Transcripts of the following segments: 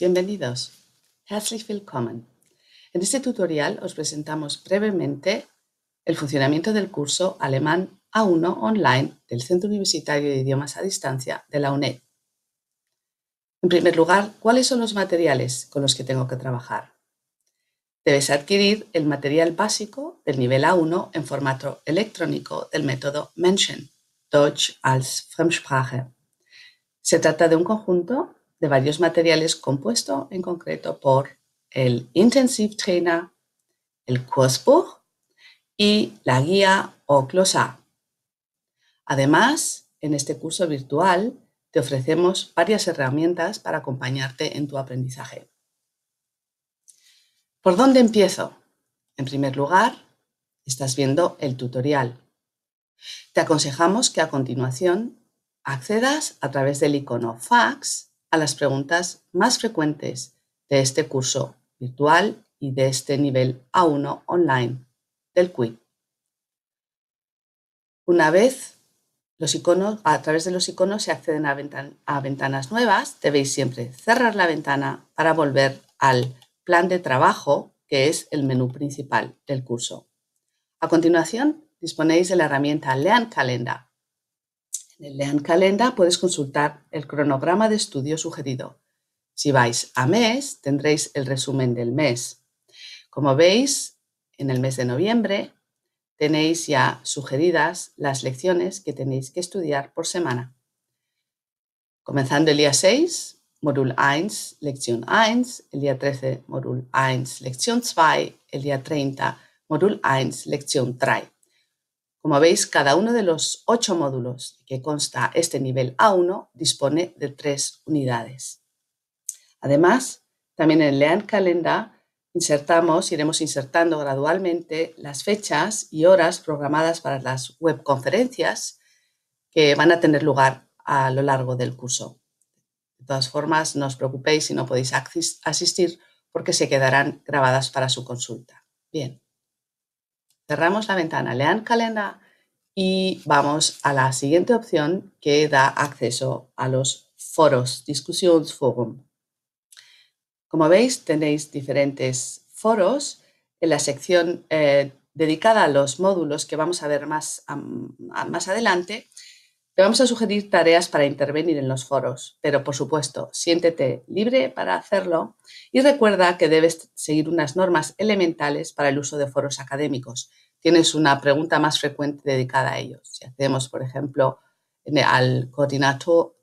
Bienvenidos. Herzlich willkommen. En este tutorial os presentamos brevemente el funcionamiento del curso Alemán A1 Online del Centro Universitario de Idiomas a Distancia de la UNED. En primer lugar, ¿cuáles son los materiales con los que tengo que trabajar? Debes adquirir el material básico del nivel A1 en formato electrónico del método MENSCHEN, Deutsch als Fremdsprache. Se trata de un conjunto de varios materiales compuesto en concreto por el Intensive Trainer, el Coursebook y la guía o CLOSA. Además, en este curso virtual te ofrecemos varias herramientas para acompañarte en tu aprendizaje. ¿Por dónde empiezo? En primer lugar, estás viendo el tutorial. Te aconsejamos que a continuación accedas a través del icono Fax a las preguntas más frecuentes de este curso virtual y de este nivel A1 online del QI. Una vez los iconos, a través de los iconos se acceden a, ventanas nuevas, debéis siempre cerrar la ventana para volver al plan de trabajo, que es el menú principal del curso. A continuación, disponéis de la herramienta Lean Calendar, en el Lean Calendar puedes consultar el cronograma de estudio sugerido. Si vais a mes, tendréis el resumen del mes. Como veis, en el mes de noviembre tenéis ya sugeridas las lecciones que tenéis que estudiar por semana. Comenzando el día 6, módulo 1, lección 1, el día 13, módulo 1, lección 2, el día 30, módulo 1, lección 3. Como veis, cada uno de los ocho módulos que consta este nivel A1 dispone de tres unidades. Además, también en Lean Calendar insertamos, iremos insertando gradualmente las fechas y horas programadas para las webconferencias que van a tener lugar a lo largo del curso. De todas formas, no os preocupéis si no podéis asistir porque se quedarán grabadas para su consulta. Bien cerramos la ventana Lean Calendar y vamos a la siguiente opción que da acceso a los foros, discusiones forum. Como veis, tenéis diferentes foros en la sección eh, dedicada a los módulos que vamos a ver más adelante te vamos a sugerir tareas para intervenir en los foros, pero por supuesto, siéntete libre para hacerlo y recuerda que debes seguir unas normas elementales para el uso de foros académicos. Tienes una pregunta más frecuente dedicada a ellos. Si hacemos, por ejemplo, al coordinato,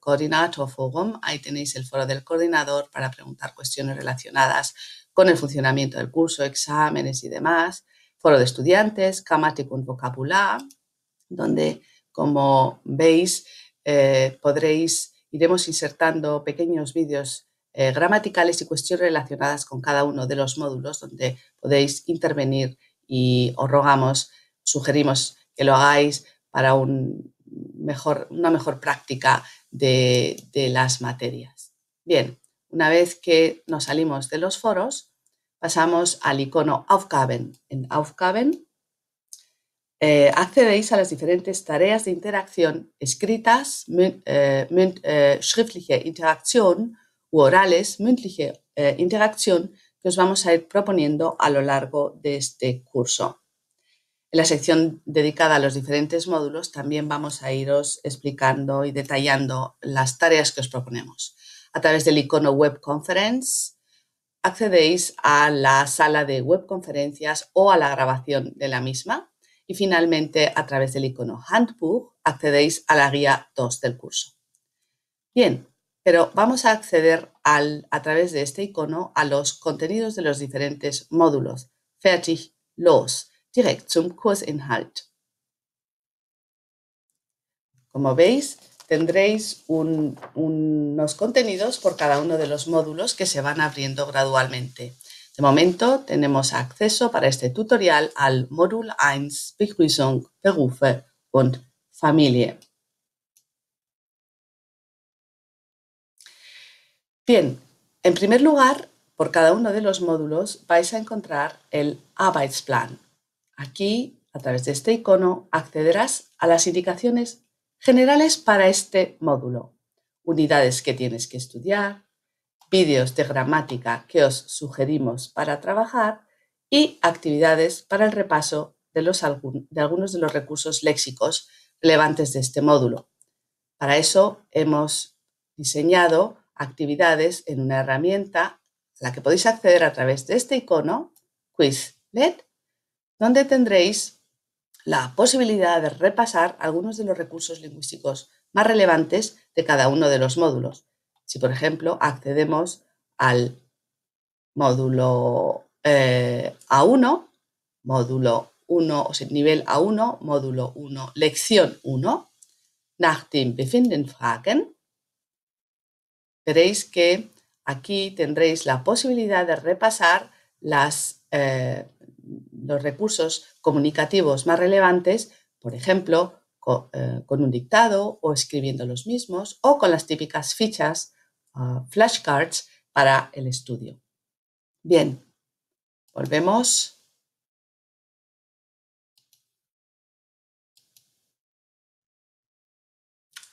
forum, ahí tenéis el foro del coordinador para preguntar cuestiones relacionadas con el funcionamiento del curso, exámenes y demás, foro de estudiantes, camático con vocabular, donde como veis, eh, podréis, iremos insertando pequeños vídeos eh, gramaticales y cuestiones relacionadas con cada uno de los módulos donde podéis intervenir y os rogamos, sugerimos que lo hagáis para un mejor, una mejor práctica de, de las materias. Bien, una vez que nos salimos de los foros, pasamos al icono Aufgaben. En Aufgaben eh, accedéis a las diferentes tareas de interacción escritas, eh, eh, schriftliche Interaktion u orales, mündliche Interaktion, que os vamos a ir proponiendo a lo largo de este curso. En la sección dedicada a los diferentes módulos también vamos a iros explicando y detallando las tareas que os proponemos. A través del icono Web Conference accedéis a la sala de Web Conferencias o a la grabación de la misma y finalmente, a través del icono Handbook, accedéis a la guía 2 del curso. Bien, pero vamos a acceder a través de este icono a los contenidos de los diferentes módulos. Fertig, los, direct zum Kursinhalt. Como veis, tendréis unos contenidos por cada uno de los módulos que se van abriendo gradualmente. De momento tenemos acceso para este tutorial al Modul 1 Begrüßung, Berufe und Familie. Bien, en primer lugar, por cada uno de los módulos vais a encontrar el Arbeitsplan. Aquí, a través de este icono, accederás a las indicaciones generales para este módulo. Unidades que tienes que estudiar, vídeos de gramática que os sugerimos para trabajar y actividades para el repaso de, algunos de los recursos léxicos relevantes de este módulo. Para eso hemos diseñado actividades en una herramienta a la que podéis acceder a través de este icono, Quizlet, donde tendréis la posibilidad de repasar algunos de los recursos lingüísticos más relevantes de cada uno de los módulos. Si, por ejemplo, accedemos al módulo eh, A1, módulo 1, o sea, nivel A1, módulo 1, lección 1, nach dem Befinden fragen, veréis que aquí tendréis la posibilidad de repasar eh, los recursos comunicativos más relevantes, por ejemplo, eh, con un dictado o escribiendo los mismos o con las típicas fichas Ah, flashcards para el estudio. Bien, volvemos.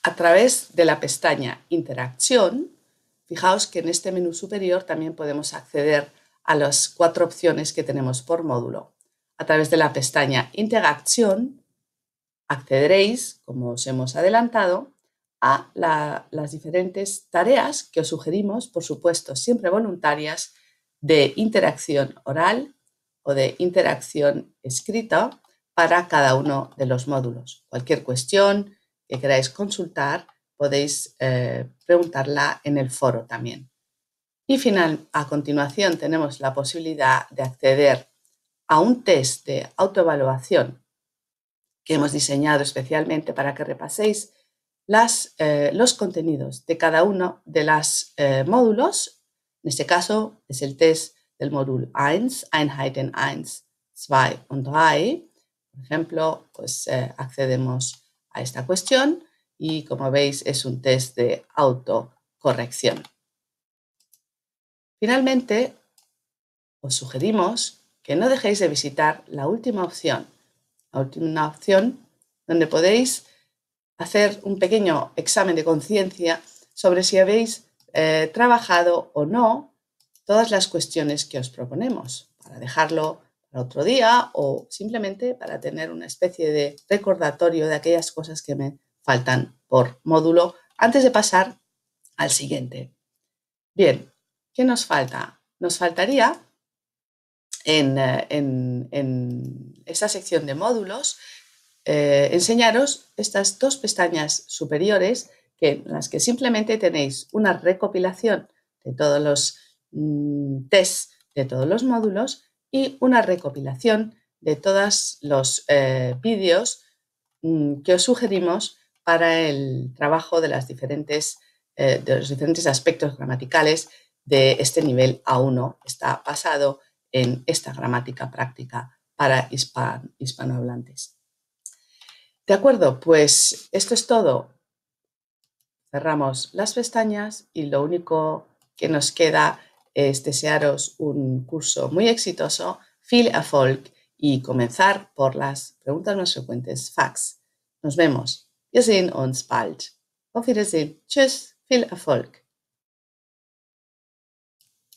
A través de la pestaña Interacción, fijaos que en este menú superior también podemos acceder a las cuatro opciones que tenemos por módulo. A través de la pestaña Interacción accederéis, como os hemos adelantado, a las diferentes tareas que os sugerimos, por supuesto, siempre voluntarias, de interacción oral o de interacción escrita para cada uno de los módulos. Cualquier cuestión que queráis consultar podéis eh, preguntarla en el foro también. Y final, a continuación tenemos la posibilidad de acceder a un test de autoevaluación que hemos diseñado especialmente para que repaséis las, eh, los contenidos de cada uno de los eh, módulos. En este caso es el test del módulo 1, Einheiten 1, 2 und 3. Por ejemplo, pues eh, accedemos a esta cuestión y como veis es un test de autocorrección. Finalmente, os sugerimos que no dejéis de visitar la última opción, la última opción donde podéis hacer un pequeño examen de conciencia sobre si habéis eh, trabajado o no todas las cuestiones que os proponemos, para dejarlo para otro día o simplemente para tener una especie de recordatorio de aquellas cosas que me faltan por módulo antes de pasar al siguiente. Bien, ¿qué nos falta? Nos faltaría en, eh, esa sección de módulos eh, enseñaros estas dos pestañas superiores en las que simplemente tenéis una recopilación de todos los test mm, tests de todos los módulos y una recopilación de todos los eh, vídeos mm, que os sugerimos para el trabajo de, las eh, de los diferentes aspectos gramaticales de este nivel A1. Está basado en esta gramática práctica para hispanohablantes. De acuerdo, pues esto es todo. Cerramos las pestañas y lo único que nos queda es desearos un curso muy exitoso, Feel a Folk, y comenzar por las preguntas más frecuentes, fax. Nos vemos. Wir sehen uns bald. Auf Wiedersehen. Tschüss. Viel Erfolg.